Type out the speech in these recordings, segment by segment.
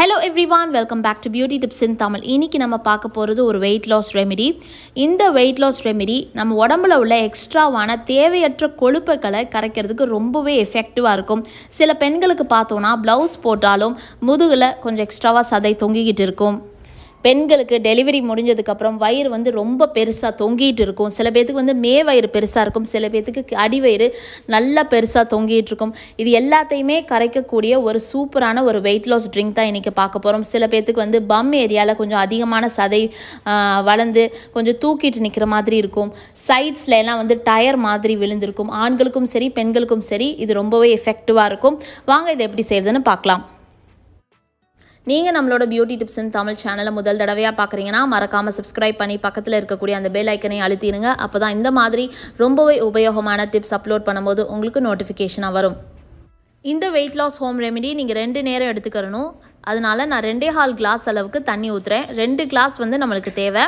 hello everyone welcome back to beauty tips in Tamil இன்றைக்கி நம்ம பார்க்க போகிறது ஒரு வெயிட் லாஸ் ரெமெடி இந்த வெயிட் லாஸ் ரெமெடி நம்ம உடம்புல உள்ள எக்ஸ்ட்ராவான தேவையற்ற கொழுப்புகளை கரைக்கிறதுக்கு ரொம்பவே எஃபெக்டிவாக இருக்கும் சில பெண்களுக்கு பார்த்தோன்னா ப்ளவுஸ் போட்டாலும் முதுகில் கொஞ்சம் எக்ஸ்ட்ராவாக சதை தொங்கிக்கிட்டு இருக்கும் பெண்களுக்கு டெலிவரி முடிஞ்சதுக்கப்புறம் வயிறு வந்து ரொம்ப பெருசாக தொங்கிட்டு இருக்கும் சில பேர்த்துக்கு வந்து மே வயிறு பெருசாக இருக்கும் சில பேர்த்துக்கு அடிவயிறு நல்லா பெருசாக தொங்கிட்டு இருக்கும் இது எல்லாத்தையுமே கரைக்கக்கூடிய ஒரு சூப்பரான ஒரு வெயிட் லாஸ் ட்ரிங்க் தான் இன்றைக்கி பார்க்க போகிறோம் சில பேர்த்துக்கு வந்து பம் ஏரியாவில் கொஞ்சம் அதிகமான சதை வளர்ந்து கொஞ்சம் தூக்கிட்டு நிற்கிற மாதிரி இருக்கும் சைட்ஸில் எல்லாம் வந்து டயர் மாதிரி விழுந்திருக்கும் ஆண்களுக்கும் சரி பெண்களுக்கும் சரி இது ரொம்பவே எஃபெக்டிவாக இருக்கும் வாங்க இதை எப்படி செய்கிறதுன்னு பார்க்கலாம் நீங்கள் நம்மளோட பியூட்டி டிப்ஸ் தமிழ் சேனலை முதல் தடவையாக பார்க்குறீங்கன்னா மறக்காமல் சப்ஸ்கிரைப் பண்ணி பக்கத்தில் இருக்கக்கூடிய அந்த பெல் ஐக்கனை அழுத்திடுங்க அப்போ தான் இந்த மாதிரி ரொம்பவே உபயோகமான டிப்ஸ் அப்லோட் பண்ணும்போது உங்களுக்கு நோட்டிஃபிகேஷனாக வரும் இந்த வெயிட் லாஸ் ஹோம் ரெமெடி நீங்கள் ரெண்டு நேரம் எடுத்துக்கிறணும் அதனால் நான் ரெண்டே ஹால் கிளாஸ் அளவுக்கு தண்ணி ஊற்றுறேன் ரெண்டு கிளாஸ் வந்து நம்மளுக்கு தேவை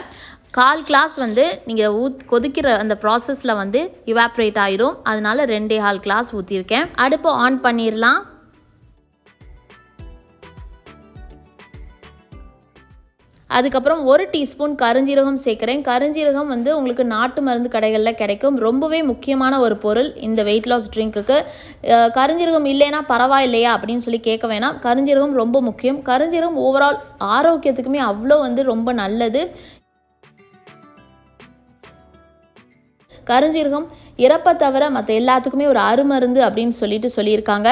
கால் கிளாஸ் வந்து நீங்கள் ஊத் கொதிக்கிற அந்த ப்ராசஸில் வந்து இவாப்ரேட் ஆயிரும் அதனால் ரெண்டே ஹால் கிளாஸ் ஊற்றிருக்கேன் அடுப்பை ஆன் பண்ணிடலாம் அதுக்கப்புறம் ஒரு டீஸ்பூன் கருஞ்சீரகம் சேர்க்குறேன் கருஞ்சீரகம் வந்து உங்களுக்கு நாட்டு மருந்து கடைகளில் கிடைக்கும் ரொம்பவே முக்கியமான ஒரு பொருள் இந்த வெயிட் லாஸ் ட்ரிங்க்குக்கு கருஞ்சீரகம் இல்லைன்னா பரவாயில்லையா அப்படின்னு சொல்லி கேட்க வேணாம் கருஞ்சீரகம் ரொம்ப முக்கியம் கருஞ்சீரகம் ஓவரால் ஆரோக்கியத்துக்குமே அவ்வளோ வந்து ரொம்ப நல்லது கருஞ்சீரகம் இறப்பை தவிர மற்ற எல்லாத்துக்குமே ஒரு அருமருந்து அப்படின்னு சொல்லிட்டு சொல்லியிருக்காங்க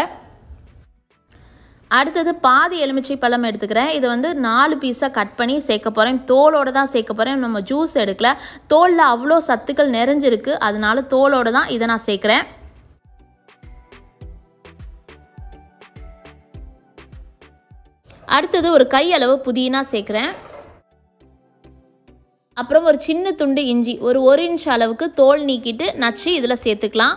அடுத்தது பாதி எலுமிச்சை பழம் எடுத்துக்கிறேன் இதை வந்து நாலு பீஸாக கட் பண்ணி சேர்க்க போகிறேன் தோலோடு தான் சேர்க்க போகிறேன் நம்ம ஜூஸ் எடுக்கல தோலில் அவ்வளோ சத்துக்கள் நிறைஞ்சிருக்கு அதனால தோலோடு தான் இதை நான் சேர்க்குறேன் அடுத்தது ஒரு கையளவு புதினா சேர்க்குறேன் அப்புறம் ஒரு சின்ன துண்டு இஞ்சி ஒரு ஒரு இன்ச் அளவுக்கு தோல் நீக்கிட்டு நச்சு இதில் சேர்த்துக்கலாம்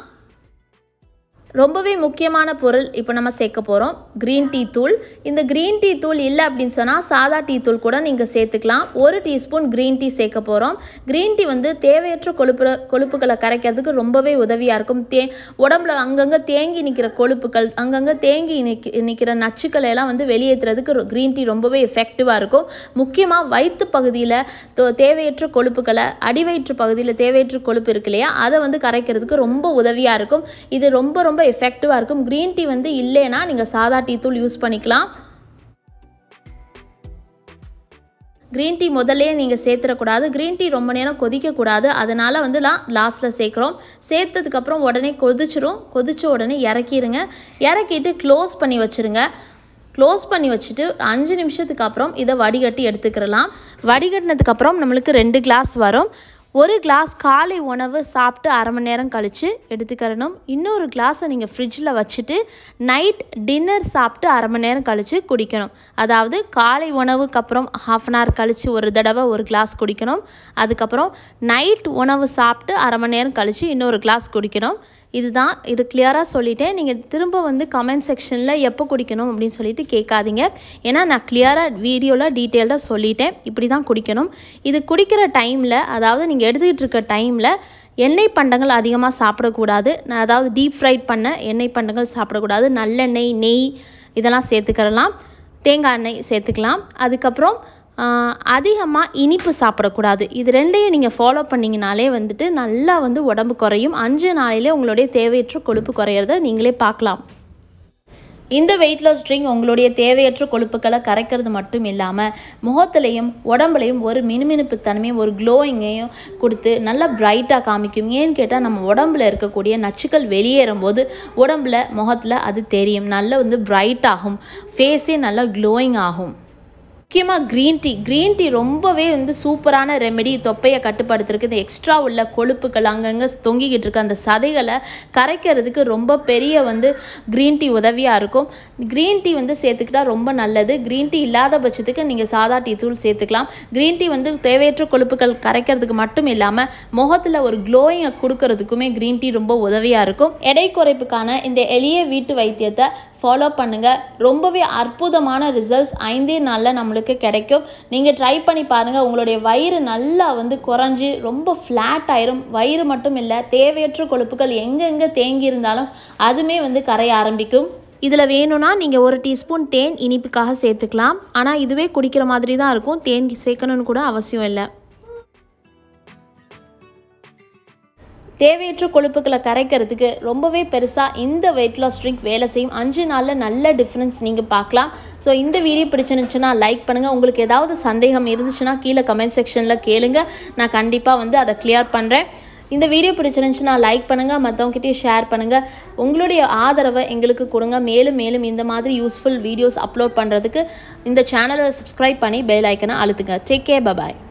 ரொம்பவே முக்கியமான பொருள் இப்போ நம்ம சேர்க்க போகிறோம் க்ரீன் டீ தூள் இந்த க்ரீன் டீ தூள் இல்லை அப்படின்னு சொன்னால் சாதா டீ தூள் கூட நீங்கள் சேர்த்துக்கலாம் ஒரு டீஸ்பூன் க்ரீன் டீ சேர்க்க போகிறோம் க்ரீன் டீ வந்து தேவையற்ற கொழுப்பு கொழுப்புகளை கரைக்கிறதுக்கு ரொம்பவே உதவியாக இருக்கும் தே உடம்புல அங்கங்கே தேங்கி நிற்கிற கொழுப்புகள் அங்கங்கே தேங்கி நிற்க நிற்கிற நச்சுக்களை எல்லாம் வந்து வெளியேற்றுறதுக்கு க்ரீன் டீ ரொம்பவே எஃபெக்டிவாக இருக்கும் முக்கியமாக வயிற்று பகுதியில் தேவையற்ற கொழுப்புகளை அடிவயிற்று பகுதியில் தேவையற்ற கொழுப்பு இருக்கு இல்லையா அதை வந்து கரைக்கிறதுக்கு ரொம்ப உதவியாக இருக்கும் இது ரொம்ப ரொம்ப ரொம்ப எஃபெக்டிவாக இருக்கும் க்ரீன் டீ வந்து இல்லைன்னா நீங்கள் சாதா டீ தூள் யூஸ் பண்ணிக்கலாம் க்ரீன் டீ முதல்லே நீங்கள் சேர்த்துடக்கூடாது க்ரீன் டீ ரொம்ப நேரம் கொதிக்கக்கூடாது அதனால் வந்து நான் லாஸ்ட்டில் சேர்க்குறோம் சேர்த்ததுக்கப்புறம் உடனே கொதிச்சிரும் கொதித்த உடனே இறக்கிடுங்க இறக்கிட்டு க்ளோஸ் பண்ணி வச்சுருங்க க்ளோஸ் பண்ணி வச்சுட்டு அஞ்சு நிமிஷத்துக்கு அப்புறம் இதை வடிகட்டி எடுத்துக்கிறலாம் வடிகட்டினதுக்கப்புறம் நம்மளுக்கு ரெண்டு கிளாஸ் வரும் ஒரு கிளாஸ் காலை உணவு சாப்பிட்டு அரை மணி நேரம் கழித்து எடுத்துக்கிறணும் இன்னொரு கிளாஸை நீங்கள் ஃப்ரிட்ஜில் வச்சுட்டு நைட் டின்னர் சாப்பிட்டு அரை மணி நேரம் கழித்து குடிக்கணும் அதாவது காலை உணவுக்கு அப்புறம் ஹாஃப் அன் ஹவர் கழித்து ஒரு தடவை ஒரு கிளாஸ் குடிக்கணும் அதுக்கப்புறம் நைட் உணவு சாப்பிட்டு அரை மணி நேரம் கழித்து இன்னொரு கிளாஸ் குடிக்கணும் இதுதான் இது கிளியராக சொல்லிவிட்டேன் நீங்கள் திரும்ப வந்து கமெண்ட் செக்ஷனில் எப்போ குடிக்கணும் அப்படின்னு சொல்லிட்டு கேட்காதீங்க ஏன்னா நான் கிளியராக வீடியோவில் டீட்டெயில்டாக சொல்லிட்டேன் இப்படி தான் குடிக்கணும் இது குடிக்கிற டைமில் அதாவது நீங்கள் எடுத்துக்கிட்டு இருக்க டைமில் எண்ணெய் பண்டங்கள் அதிகமாக சாப்பிடக்கூடாது நான் அதாவது டீப் ஃப்ரைட் பண்ண எண்ணெய் பண்டங்கள் சாப்பிடக்கூடாது நல்லெண்ணெய் நெய் இதெல்லாம் சேர்த்துக்கிறலாம் தேங்காய் எண்ணெய் சேர்த்துக்கலாம் அதுக்கப்புறம் அதிகமாக இனிப்பு சாப்பிடக்கூடாது இது ரெண்டையும் நீங்கள் ஃபாலோ பண்ணிங்கனாலே வந்துட்டு நல்லா வந்து உடம்பு குறையும் அஞ்சு நாளிலே உங்களுடைய தேவையற்ற கொழுப்பு குறையிறத நீங்களே பார்க்கலாம் இந்த வெயிட் லாஸ் ட்ரிங்க் உங்களுடைய தேவையற்ற கொழுப்புகளை கரைக்கிறது மட்டும் இல்லாமல் முகத்துலையும் உடம்புலையும் ஒரு மினுமினுப்பு தன்மையும் ஒரு க்ளோயிங்கையும் கொடுத்து நல்லா பிரைட்டாக காமிக்கும் ஏன்னு கேட்டால் நம்ம உடம்புல இருக்கக்கூடிய நச்சுக்கள் வெளியேறும் போது உடம்புல முகத்தில் அது தெரியும் நல்லா வந்து பிரைட் ஆகும் ஃபேஸே நல்லா க்ளோயிங் ஆகும் முக்கியமாக க்ரீன் டீ க்ரீன் டீ ரொம்பவே வந்து சூப்பரான ரெமெடி தொப்பையை கட்டுப்படுத்துறதுக்கு இந்த எக்ஸ்ட்ரா உள்ள கொழுப்புகள் அங்கங்கே தொங்கிக்கிட்டு இருக்க அந்த சதைகளை கரைக்கிறதுக்கு ரொம்ப பெரிய வந்து க்ரீன் டீ உதவியாக இருக்கும் க்ரீன் டீ வந்து சேர்த்துக்கிட்டால் ரொம்ப நல்லது க்ரீன் டீ இல்லாத பட்சத்துக்கு நீங்கள் சாதா டீ தூள் சேர்த்துக்கலாம் க்ரீன் டீ வந்து தேவையற்ற கொழுப்புகள் கரைக்கிறதுக்கு மட்டும் இல்லாமல் முகத்தில் ஒரு க்ளோயிங்கை கொடுக்கறதுக்குமே க்ரீன் டீ ரொம்ப உதவியாக இருக்கும் எடை குறைப்புக்கான இந்த எளிய வீட்டு வைத்தியத்தை ஃபாலோ பண்ணுங்கள் ரொம்பவே அற்புதமான ரிசல்ட்ஸ் ஐந்தே நாளில் நம்மளுக்கு கிடைக்கும் நீங்கள் ட்ரை பண்ணி பாருங்கள் உங்களுடைய வயிறு நல்லா வந்து குறைஞ்சி ரொம்ப ஃப்ளாட் ஆயிரும் வயிறு மட்டும் இல்லை தேவையற்ற கொழுப்புகள் எங்கெங்கே தேங்கி இருந்தாலும் அதுவுமே வந்து கரைய ஆரம்பிக்கும் இதில் வேணும்னா நீங்கள் ஒரு டீஸ்பூன் தேன் இனிப்புக்காக சேர்த்துக்கலாம் ஆனால் இதுவே குடிக்கிற மாதிரி தான் இருக்கும் தேன் சேர்க்கணும்னு கூட அவசியம் இல்லை தேவையற்ற கொழுப்புகளை கரைக்கிறதுக்கு ரொம்பவே பெருசாக இந்த வெயிட் லாஸ் ட்ரிங்க் வேலை செய்யும் அஞ்சு நாளில் நல்ல டிஃப்ரென்ஸ் நீங்கள் பார்க்கலாம் ஸோ இந்த வீடியோ பிடிச்சிருந்துச்சுன்னா லைக் பண்ணுங்கள் உங்களுக்கு ஏதாவது சந்தேகம் இருந்துச்சுன்னா கீழே கமெண்ட் செக்ஷனில் கேளுங்க நான் கண்டிப்பாக வந்து அதை கிளியர் பண்ணுறேன் இந்த வீடியோ பிடிச்சிருந்துச்சுன்னா லைக் பண்ணுங்கள் மற்றவங்ககிட்டயும் ஷேர் பண்ணுங்கள் உங்களுடைய ஆதரவை எங்களுக்கு கொடுங்க மேலும் மேலும் இந்த மாதிரி யூஸ்ஃபுல் வீடியோஸ் அப்லோட் பண்ணுறதுக்கு இந்த சேனலை சப்ஸ்கிரைப் பண்ணி பெல் ஐக்கனை அழுத்துங்க டேக் கே பபாய்